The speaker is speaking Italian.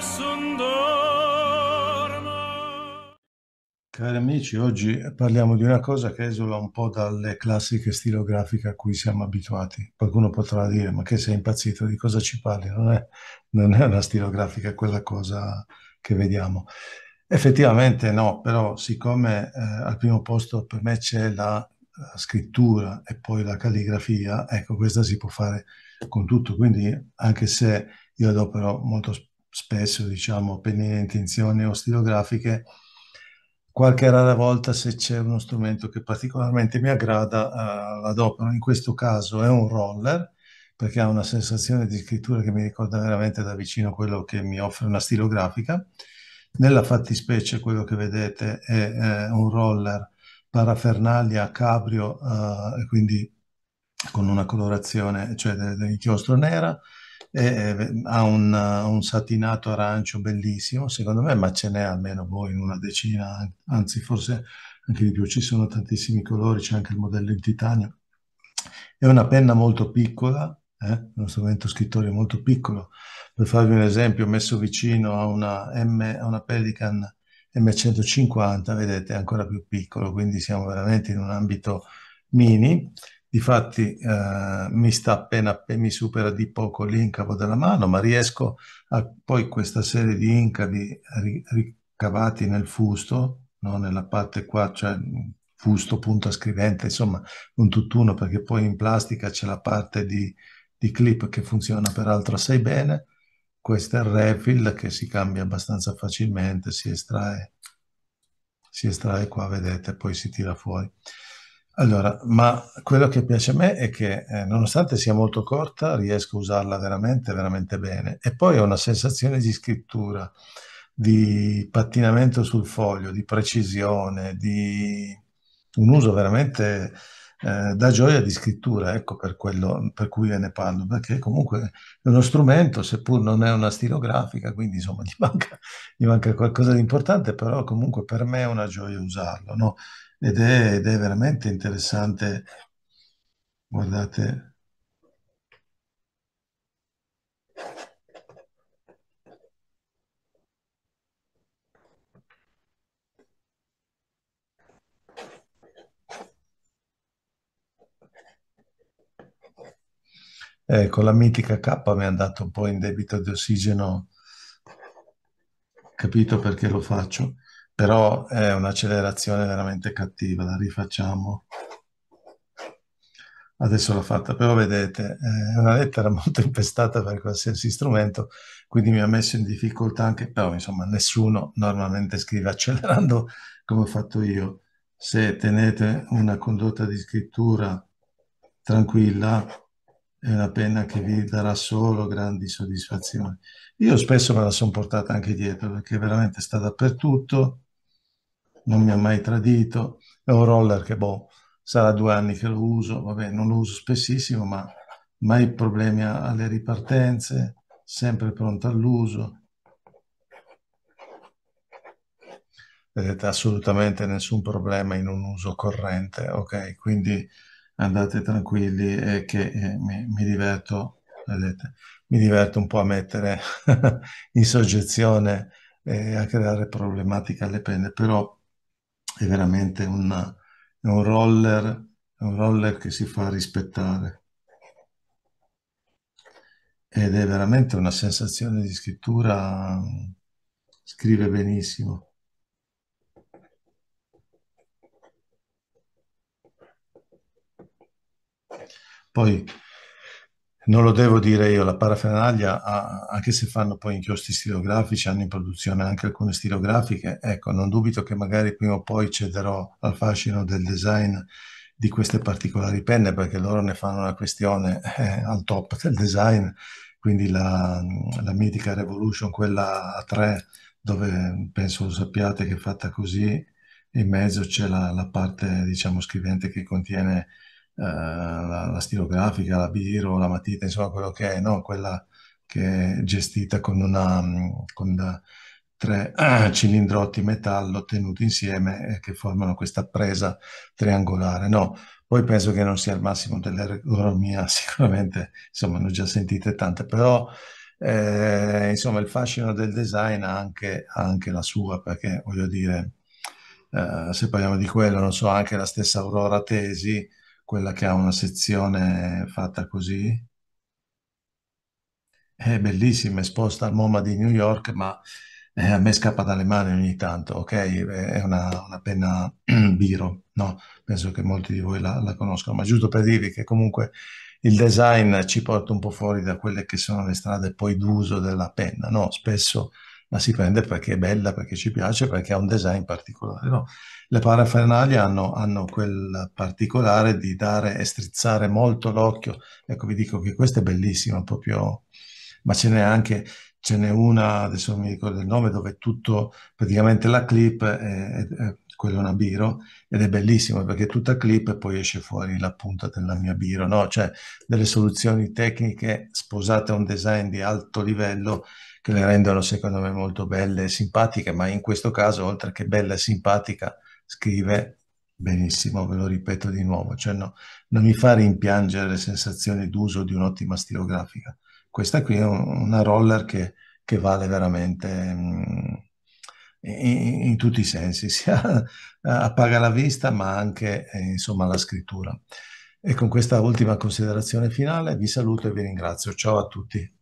nessun dorma. Cari amici, oggi parliamo di una cosa che esula un po' dalle classiche stilografiche a cui siamo abituati. Qualcuno potrà dire, ma che sei impazzito, di cosa ci parli? Non è, non è una stilografica quella cosa che vediamo. Effettivamente no, però siccome eh, al primo posto per me c'è la scrittura e poi la calligrafia, ecco, questa si può fare con tutto, quindi anche se io adopero molto spesso diciamo pendenti intenzioni o stilografiche, qualche rara volta se c'è uno strumento che particolarmente mi aggrada eh, l'adopero. In questo caso è un roller perché ha una sensazione di scrittura che mi ricorda veramente da vicino quello che mi offre una stilografica. Nella fattispecie quello che vedete è, è eh, un roller parafernalia cabrio, eh, quindi con una colorazione, cioè dell'inchiostro nera, eh, eh, ha un, uh, un, satinato arancio bellissimo, secondo me, ma ce n'è almeno voi in una decina, anzi forse anche di più, ci sono tantissimi colori, c'è anche il modello in titanio. È una penna molto piccola, eh? uno strumento scrittore molto piccolo. Per farvi un esempio, ho messo vicino a una, M, a una Pelican M150, vedete, è ancora più piccolo, quindi siamo veramente in un ambito mini Difatti eh, mi, sta appena, mi supera di poco l'incavo della mano, ma riesco a poi questa serie di incavi ricavati nel fusto, no? nella parte qua, cioè fusto, punta scrivente, insomma un tutt'uno perché poi in plastica c'è la parte di, di clip che funziona peraltro assai bene, questo è il refill che si cambia abbastanza facilmente, si estrae, si estrae qua, vedete, poi si tira fuori. Allora, ma quello che piace a me è che, ehm, nonostante sia molto corta, riesco a usarla veramente, veramente bene. E poi ho una sensazione di scrittura, di pattinamento sul foglio, di precisione, di un uso veramente eh, da gioia di scrittura, ecco per quello per cui ve ne parlo, perché comunque è uno strumento, seppur non è una stilografica, quindi insomma gli manca, gli manca qualcosa di importante, però comunque per me è una gioia usarlo. No? ed è, ed è veramente interessante. Guardate. Ecco, la mitica K mi ha dato un po' in debito di ossigeno, capito perché lo faccio però è un'accelerazione veramente cattiva, la rifacciamo. Adesso l'ho fatta, però vedete, è eh, una lettera molto impestata per qualsiasi strumento, quindi mi ha messo in difficoltà anche, però insomma nessuno normalmente scrive accelerando come ho fatto io. Se tenete una condotta di scrittura tranquilla, è una penna che vi darà solo grandi soddisfazioni. Io spesso me la sono portata anche dietro perché veramente sta dappertutto, non mi ha mai tradito. È un roller che, boh, sarà due anni che lo uso, vabbè, non lo uso spessissimo, ma mai problemi alle ripartenze, sempre pronto all'uso. Vedete, eh, assolutamente nessun problema in un uso corrente, ok? Quindi andate tranquilli e che eh, mi, mi, diverto, vedete, mi diverto un po' a mettere in soggezione e eh, a creare problematiche alle penne, però è veramente un, un, roller, un roller che si fa rispettare. Ed è veramente una sensazione di scrittura, scrive benissimo. Poi non lo devo dire io, la parafernaglia, anche se fanno poi inchiostri stilografici, hanno in produzione anche alcune stilografiche, ecco, non dubito che magari prima o poi cederò al fascino del design di queste particolari penne, perché loro ne fanno una questione eh, al top del design, quindi la, la mitica Revolution, quella a tre, dove penso lo sappiate che è fatta così, in mezzo c'è la, la parte, diciamo, scrivente che contiene eh, la, la, stilografica, la biro, la matita, insomma quello che è, no? quella che è gestita con, una, mm, con da, tre ah, cilindrotti metallo tenuti insieme eh, che formano questa presa triangolare. No, poi penso che non sia il massimo dell'ergonomia, sicuramente, insomma, ne ho già sentite tante, però eh, insomma il fascino del design ha anche, ha anche la sua, perché voglio dire, eh, se parliamo di quello, non so, anche la stessa Aurora Tesi, quella che ha una sezione fatta così. È bellissima, esposta al MoMA di New York, ma eh, a me scappa dalle mani ogni tanto, ok? È una, una penna biro, no? Penso che molti di voi la, la conoscono, ma giusto per dirvi che comunque il design ci porta un po' fuori da quelle che sono le strade poi d'uso della penna, no? Spesso ma si prende perché è bella, perché ci piace, perché ha un design particolare. No. Le parafernalie hanno, hanno, quel particolare di dare e strizzare molto l'occhio. Ecco, vi dico che questa è bellissima, proprio, ma ce n'è anche, ce n'è una, adesso non mi ricordo il nome, dove tutto, praticamente la clip è, è, è quello è una biro ed è bellissima perché tutta clip e poi esce fuori la punta della mia biro, no? Cioè delle soluzioni tecniche sposate a un design di alto livello che le rendono secondo me molto belle e simpatiche, ma in questo caso oltre che bella e simpatica scrive benissimo, ve lo ripeto di nuovo, cioè no, non mi fa rimpiangere le sensazioni d'uso di un'ottima stilografica. Questa qui è una roller che, che vale veramente mm, in, in, tutti i sensi, sia appaga la vista ma anche eh, insomma la scrittura. E con questa ultima considerazione finale vi saluto e vi ringrazio. Ciao a tutti.